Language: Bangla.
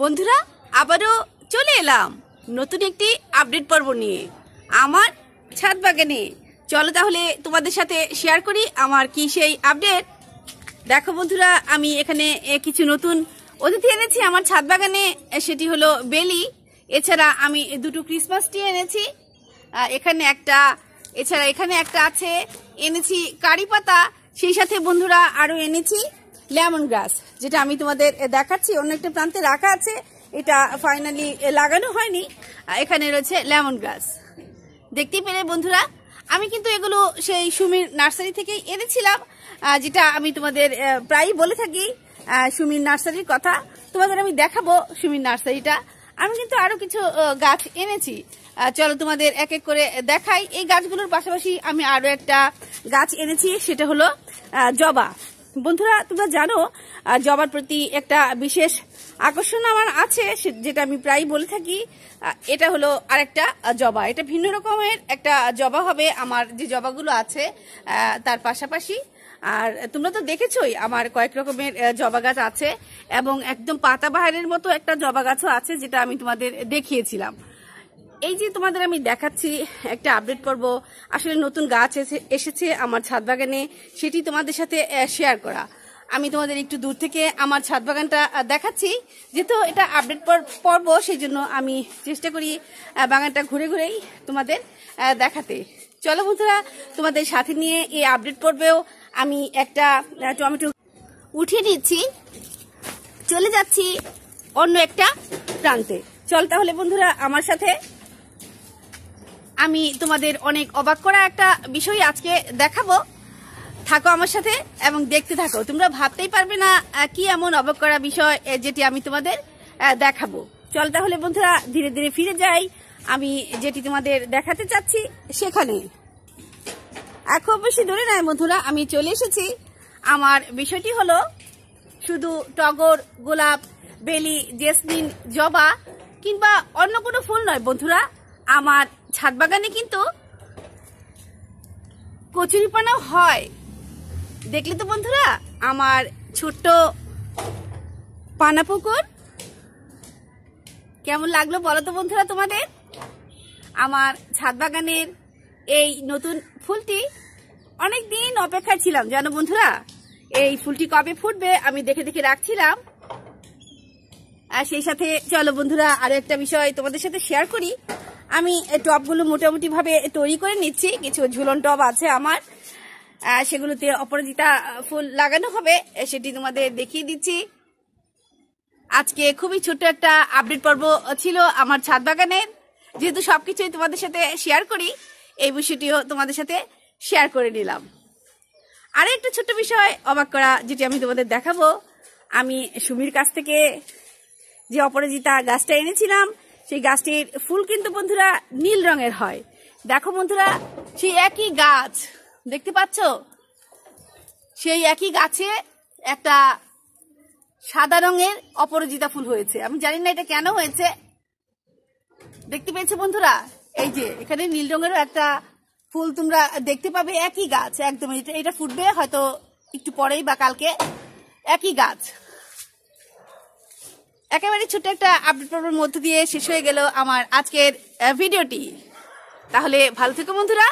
বন্ধুরা আবারও চলে এলাম নতুন একটি আপডেট পর্ব নিয়ে আমার ছাদ বাগানে চলো তাহলে তোমাদের সাথে শেয়ার করি আমার কি সেই আপডেট দেখো বন্ধুরা আমি এখানে কিছু নতুন অতিথি এনেছি আমার ছাদ বাগানে সেটি হলো বেলি এছাড়া আমি দুটো ক্রিসমাস ট্রি এনেছি এখানে একটা এছাড়া এখানে একটা আছে এনেছি কারি পাতা সেই সাথে বন্ধুরা আরও এনেছি লেমন গ্রাস যেটা আমি তোমাদের দেখাচ্ছি অন্য একটা প্রান্তে রাখা আছে এটা ফাইনালি লাগানো হয়নি এখানে রয়েছে লেমন গ্রাস দেখতেই পেলে বন্ধুরা আমি কিন্তু এগুলো সেই সুমির নার্সারি থেকেই এনেছিলাম যেটা আমি তোমাদের প্রায়ই বলে থাকি সুমির নার্সারির কথা তোমাদের আমি দেখাবো সুমির নার্সারিটা আমি কিন্তু আরও কিছু গাছ এনেছি চলো তোমাদের এক এক করে দেখাই এই গাছগুলোর পাশাপাশি আমি আরও একটা গাছ এনেছি সেটা হলো জবা বন্ধুরা তোমরা জানো জবার প্রতি একটা বিশেষ আকর্ষণ আমার আছে যেটা আমি প্রায় বলে থাকি এটা হলো আরেকটা জবা এটা ভিন্ন রকমের একটা জবা হবে আমার যে জবাগুলো আছে তার পাশাপাশি আর তোমরা তো দেখেছই আমার কয়েক রকমের জবা গাছ আছে এবং একদম পাতাবাহারের মতো একটা জবা গাছও আছে যেটা আমি তোমাদের দেখিয়েছিলাম এই যে তোমাদের আমি দেখাচ্ছি একটা আপডেট পর্ব আসলে নতুন গাছ এসেছে আমার ছাদ বাগানে সেটি তোমাদের সাথে শেয়ার করা আমি তোমাদের একটু দূর থেকে আমার ছাদ বাগানটা দেখাচ্ছি যেহেতু এটা আপডেট পর্ব সেই জন্য আমি চেষ্টা করি বাগানটা ঘুরে ঘুরেই তোমাদের দেখাতে চলো বন্ধুরা তোমাদের সাথে নিয়ে এই আপডেট পর্বেও আমি একটা টমেটো উঠিয়ে নিচ্ছি চলে যাচ্ছি অন্য একটা প্রান্তে চল তাহলে বন্ধুরা আমার সাথে আমি তোমাদের অনেক অবাক করা একটা বিষয় আজকে দেখাবো থাকো আমার সাথে এবং দেখতে থাকো তোমরা ভাবতেই পারবে না কি এমন অবাক করা বিষয় যেটি আমি তোমাদের দেখাবো চল তাহলে বন্ধুরা ধীরে ধীরে ফিরে যাই আমি যেটি তোমাদের দেখাতে চাচ্ছি সেখানে এখন বেশি দূরে নয় বন্ধুরা আমি চলে এসেছি আমার বিষয়টি হলো শুধু টগর গোলাপ বেলি জেসমিন জবা কিংবা অন্য কোনো ফুল নয় বন্ধুরা আমার ছাদ বাগানে কিন্তু কচুরিপানা হয় দেখলে তো বন্ধুরা আমার ছোট্ট পানা পুকুর কেমন লাগলো বলো তো বন্ধুরা তোমাদের আমার ছাদ বাগানের এই নতুন ফুলটি অনেক দিন অপেক্ষায় ছিলাম জানো বন্ধুরা এই ফুলটি কবে ফুটবে আমি দেখে দেখে রাখছিলাম আর সেই সাথে চলো বন্ধুরা আরো একটা বিষয় তোমাদের সাথে শেয়ার করি আমি টপগুলো মোটামুটিভাবে তৈরি করে নিচ্ছি কিছু ঝুলন টপ আছে আমার সেগুলোতে অপরাজিতা ফুল লাগানো হবে সেটি তোমাদের দেখিয়ে দিচ্ছি আজকে খুবই ছোট্ট একটা আপডেট পর্ব ছিল আমার ছাদ বাগানের যেহেতু সবকিছুই তোমাদের সাথে শেয়ার করি এই বিষয়টিও তোমাদের সাথে শেয়ার করে নিলাম আর একটা ছোট্ট বিষয় অবাক করা যেটি আমি তোমাদের দেখাবো আমি সুমির কাছ থেকে যে অপরাজিতা গাছটা এনেছিলাম সেই গাছটির ফুল কিন্তু বন্ধুরা নীল রঙের হয় দেখো বন্ধুরা সেই একই গাছ দেখতে পাচ্ছ সেই একই গাছে একটা সাদা রঙের অপরাজিতা ফুল হয়েছে আমি জানি না এটা কেন হয়েছে দেখতে পেয়েছো বন্ধুরা এই যে এখানে নীল রঙের একটা ফুল তোমরা দেখতে পাবে একই গাছ একদম এটা এটা ফুটবে হয়তো একটু পরেই বা কালকে একই গাছ একেবারে ছোট্ট একটা আপডেট পর্বের মধ্য দিয়ে শেষ হয়ে গেল আমার আজকের ভিডিওটি তাহলে ভালো থেকো বন্ধুরা